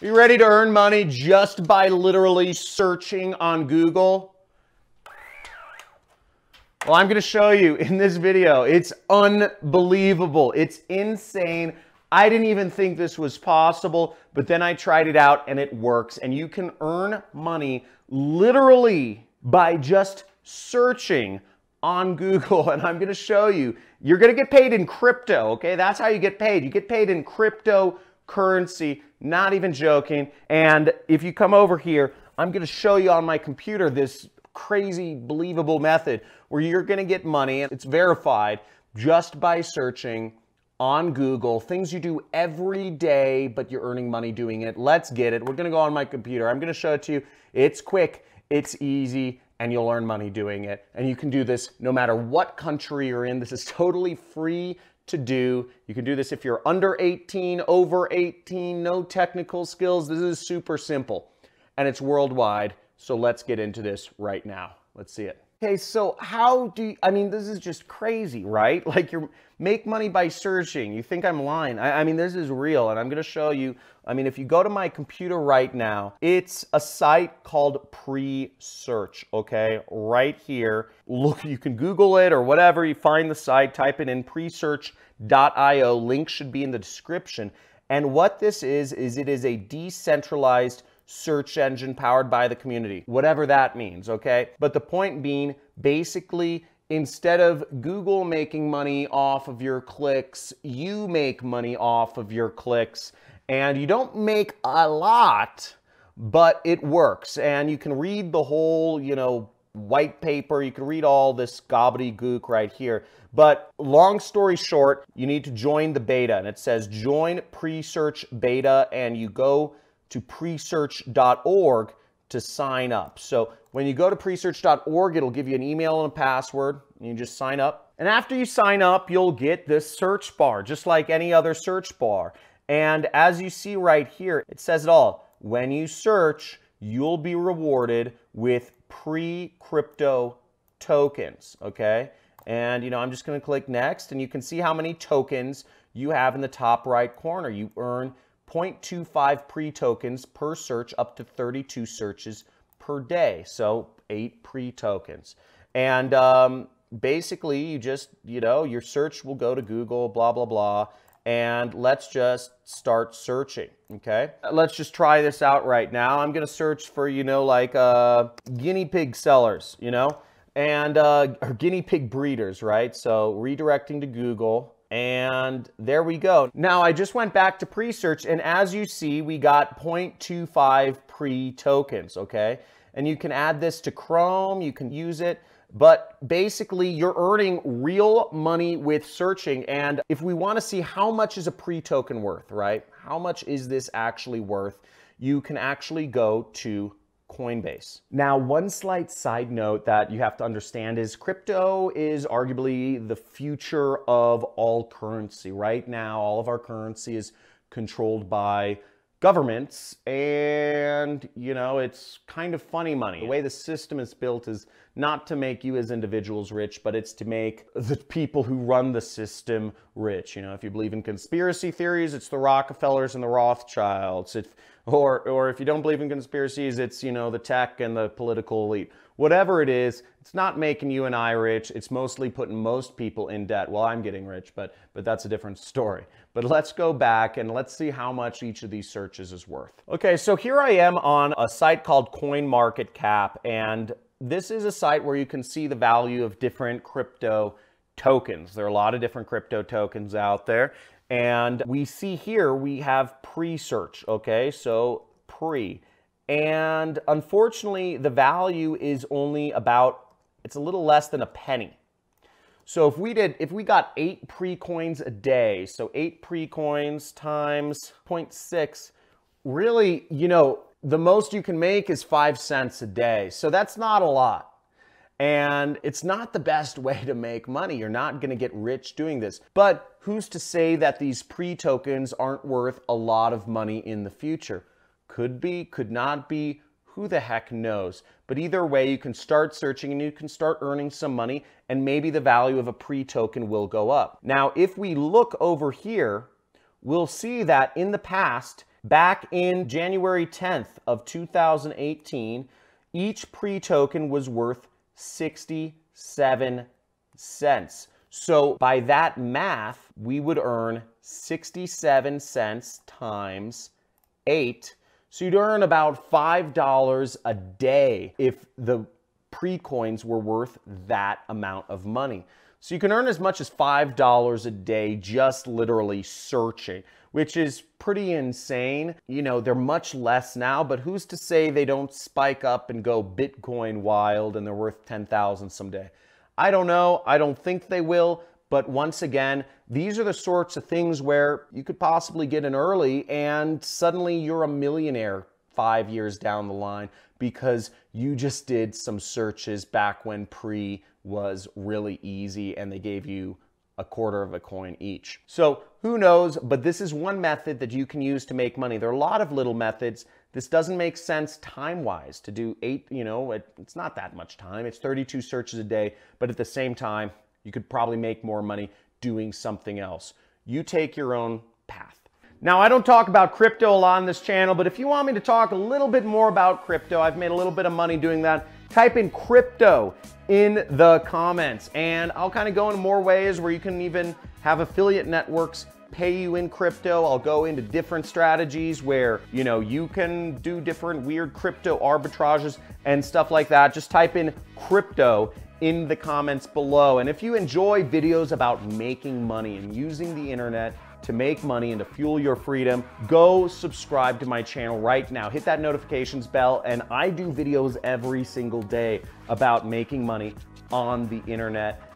Are you ready to earn money just by literally searching on Google? Well, I'm gonna show you in this video. It's unbelievable. It's insane. I didn't even think this was possible, but then I tried it out and it works. And you can earn money literally by just searching on Google. And I'm gonna show you. You're gonna get paid in crypto, okay? That's how you get paid. You get paid in cryptocurrency not even joking. And if you come over here, I'm gonna show you on my computer this crazy believable method where you're gonna get money and it's verified just by searching on Google, things you do every day, but you're earning money doing it. Let's get it. We're gonna go on my computer. I'm gonna show it to you. It's quick, it's easy, and you'll earn money doing it. And you can do this no matter what country you're in. This is totally free to do. You can do this if you're under 18, over 18, no technical skills. This is super simple and it's worldwide. So let's get into this right now. Let's see it. Okay, so how do you, I mean, this is just crazy, right? Like you make money by searching. You think I'm lying. I, I mean, this is real and I'm gonna show you. I mean, if you go to my computer right now, it's a site called pre-search, okay? Right here, look, you can Google it or whatever. You find the site, type it in presearch.io. Link should be in the description. And what this is, is it is a decentralized search engine powered by the community, whatever that means, okay? But the point being, basically, instead of Google making money off of your clicks, you make money off of your clicks, and you don't make a lot, but it works. And you can read the whole, you know, white paper. You can read all this gobbledygook right here. But long story short, you need to join the beta. And it says join pre-search beta and you go to presearch.org to sign up. So when you go to presearch.org, it'll give you an email and a password. And you just sign up. And after you sign up, you'll get this search bar, just like any other search bar. And as you see right here, it says it all. When you search, you'll be rewarded with pre-crypto tokens, okay? And, you know, I'm just going to click next, and you can see how many tokens you have in the top right corner. You earn 0.25 pre-tokens per search up to 32 searches per day. So eight pre-tokens. And um, basically you just, you know, your search will go to Google, blah, blah, blah. And let's just start searching, okay? Let's just try this out right now. I'm gonna search for, you know, like uh, guinea pig sellers, you know? And, uh, or guinea pig breeders, right? So redirecting to Google and there we go. Now I just went back to pre-search and as you see, we got 0.25 pre-tokens, okay? And you can add this to Chrome, you can use it, but basically you're earning real money with searching. And if we wanna see how much is a pre-token worth, right? How much is this actually worth? You can actually go to Coinbase. Now, one slight side note that you have to understand is crypto is arguably the future of all currency. Right now, all of our currency is controlled by governments and, you know, it's kind of funny money. The way the system is built is not to make you as individuals rich, but it's to make the people who run the system rich. You know, if you believe in conspiracy theories, it's the Rockefellers and the Rothschilds. If, or, or if you don't believe in conspiracies, it's, you know, the tech and the political elite. Whatever it is, it's not making you and I rich. It's mostly putting most people in debt. Well, I'm getting rich, but, but that's a different story. But let's go back and let's see how much each of these searches is worth. Okay, so here I am on a site called CoinMarketCap, and this is a site where you can see the value of different crypto tokens. There are a lot of different crypto tokens out there. And we see here, we have pre-search, okay? So pre. And unfortunately, the value is only about, it's a little less than a penny. So if we did, if we got eight pre-coins a day, so eight pre-coins times 0.6, really, you know, the most you can make is five cents a day. So that's not a lot. And it's not the best way to make money. You're not going to get rich doing this. But who's to say that these pre tokens aren't worth a lot of money in the future? Could be, could not be. Who the heck knows? But either way, you can start searching and you can start earning some money, and maybe the value of a pre token will go up. Now, if we look over here, we'll see that in the past, Back in January 10th of 2018, each pre-token was worth 67 cents. So by that math, we would earn 67 cents times eight. So you'd earn about $5 a day if the pre-coins were worth that amount of money. So you can earn as much as $5 a day just literally searching, which is pretty insane. You know, they're much less now, but who's to say they don't spike up and go Bitcoin wild and they're worth 10,000 someday? I don't know. I don't think they will. But once again, these are the sorts of things where you could possibly get in early and suddenly you're a millionaire five years down the line because you just did some searches back when pre was really easy and they gave you a quarter of a coin each. So who knows, but this is one method that you can use to make money. There are a lot of little methods. This doesn't make sense time-wise to do eight, you know, it, it's not that much time. It's 32 searches a day, but at the same time, you could probably make more money doing something else. You take your own path. Now, I don't talk about crypto a lot on this channel, but if you want me to talk a little bit more about crypto, I've made a little bit of money doing that. Type in crypto in the comments, and I'll kind of go in more ways where you can even have affiliate networks pay you in crypto. I'll go into different strategies where, you know, you can do different weird crypto arbitrages and stuff like that. Just type in crypto in the comments below. And if you enjoy videos about making money and using the internet to make money and to fuel your freedom, go subscribe to my channel right now. Hit that notifications bell, and I do videos every single day about making money on the internet